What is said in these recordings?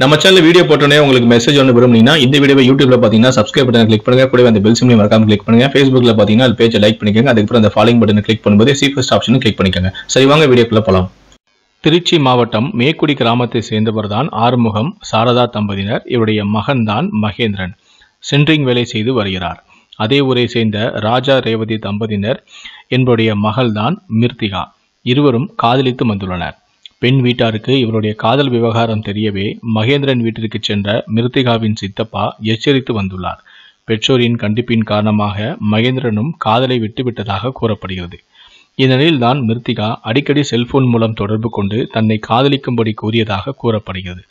நம்ம channel video போட்டோன்னே உங்களுக்கு மெசேஜ் ஒன்று விரும்புனீங்கன்னா இந்த வீடியோ யூடியூப்ல பார்த்தீங்கன்னா சப்ஸ்கிரைப் பட்டன் கிளிக் பண்ணுங்க கூட அந்த பெல் சிம்லையும் மறக்காம கிளிக் பண்ணுங்க ஃபேஸ்புக்ல பார்த்தீங்கன்னா அது பேஜை லைக் பண்ணிக்கோங்க அதுக்கப்புறம் அந்த ஃபாலோயிங் பட்டன் கிளிக் பண்ணும்போது சீஃபஸ்ட் ஆப்ஷனும் கிளிக் பண்ணிக்கோங்க சரி வாங்க வீடியோக்குள்ள போலாம் திருச்சி மாவட்டம் மேக்குடி கிராமத்தை சேர்ந்தவர் தான் ஆறுமுகம் சாரதா தம்பதியினர் இவருடைய மகன் தான் மகேந்திரன் சென்ட்ரிங் வேலை செய்து வருகிறார் அதே ஊரை சேர்ந்த ராஜா ரேவதி தம்பதியினர் மகள் மகள்தான் மிர்த்திகா இருவரும் காதலித்து வந்துள்ளனர் பெண் வீட்டாருக்கு இவருடைய காதல் விவகாரம் தெரியவே மகேந்திரன் வீட்டிற்கு சென்ற மிருத்திகாவின் சித்தப்பா எச்சரித்து வந்துள்ளார் பெற்றோரின் கண்டிப்பின் காரணமாக மகேந்திரனும் காதலை விட்டுவிட்டதாக கூறப்படுகிறது இந்நிலையில் தான் மிருத்திகா அடிக்கடி செல்போன் மூலம் தொடர்பு கொண்டு தன்னை காதலிக்கும்படி கூறியதாக கூறப்படுகிறது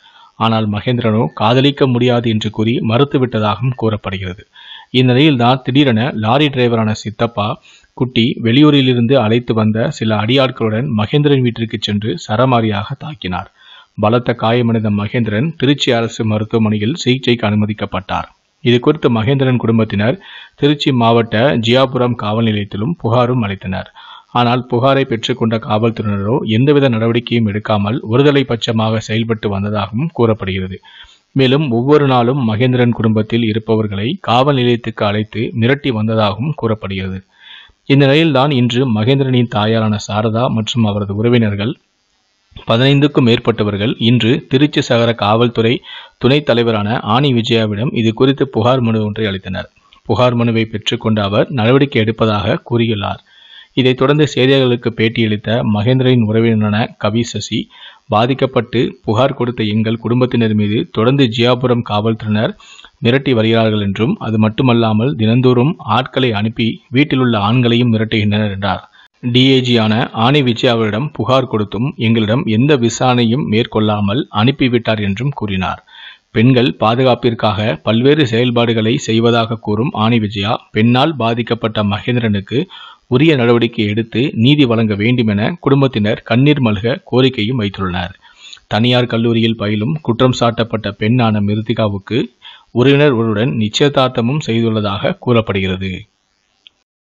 ஆனால் மகேந்திரனோ காதலிக்க முடியாது என்று கூறி மறுத்துவிட்டதாகவும் கூறப்படுகிறது இந்நிலையில் தான் திடீரென லாரி டிரைவரான சித்தப்பா குட்டி வெளியூரிலிருந்து அழைத்து வந்த சில அடியாட்களுடன் மகேந்திரன் வீட்டிற்கு சென்று சரமாரியாக தாக்கினார் பலத்த காயமடைந்த மகேந்திரன் திருச்சி அரசு மருத்துவமனையில் சிகிச்சைக்கு அனுமதிக்கப்பட்டார் இது குறித்து மகேந்திரன் குடும்பத்தினர் திருச்சி மாவட்ட ஜியாபுரம் காவல் நிலையத்திலும் புகாரும் அளித்தனர் ஆனால் புகாரை பெற்றுக்கொண்ட காவல்துறையினரோ எந்தவித நடவடிக்கையும் எடுக்காமல் ஒருதலை பட்சமாக செயல்பட்டு வந்ததாகவும் கூறப்படுகிறது மேலும் ஒவ்வொரு நாளும் மகேந்திரன் குடும்பத்தில் இருப்பவர்களை காவல் நிலையத்துக்கு அழைத்து மிரட்டி வந்ததாகவும் கூறப்படுகிறது இந்த நிலையில்தான் இன்று மகேந்திரனின் தாயாரான சாரதா மற்றும் அவரது உறவினர்கள் பதினைந்துக்கும் மேற்பட்டவர்கள் இன்று திருச்சி சகர காவல்துறை துணைத் தலைவரான ஆனி விஜயாவிடம் இது குறித்து புகார் மனு ஒன்றை அளித்தனர் புகார் மனுவை பெற்றுக்கொண்ட அவர் நடவடிக்கை எடுப்பதாக கூறியுள்ளார் இதைத் தொடர்ந்து செய்தியாளர்களுக்கு பேட்டியளித்த மகேந்திரனின் உறவினரான கவி சசி பாதிக்கப்பட்டு புகார் கொடுத்த எங்கள் குடும்பத்தினர் மீது தொடர்ந்து ஜியாபுரம் காவல்துறையினர் மிரட்டி வருகிறார்கள் என்றும் அது மட்டுமல்லாமல் தினந்தோறும் ஆட்களை அனுப்பி வீட்டிலுள்ள ஆண்களையும் மிரட்டுகின்றனர் என்றார் டிஏஜியான ஆணி விஜய் அவரிடம் புகார் கொடுத்தும் எங்களிடம் எந்த விசாரணையும் மேற்கொள்ளாமல் அனுப்பிவிட்டார் என்றும் கூறினார் பெண்கள் பாதுகாப்பிற்காக பல்வேறு செயல்பாடுகளை செய்வதாக கூறும் ஆணி விஜயா பெண்ணால் பாதிக்கப்பட்ட மகேந்திரனுக்கு உரிய நடவடிக்கை எடுத்து நீதி வழங்க வேண்டும் என குடும்பத்தினர் கண்ணீர் மல்க கோரிக்கையும் வைத்துள்ளனர் தனியார் கல்லூரியில் பயிலும் குற்றம் சாட்டப்பட்ட பெண்ணான மிருத்திகாவுக்கு உறவினர் ஒருவருடன் நிச்சயதார்த்தமும் செய்துள்ளதாக கூறப்படுகிறது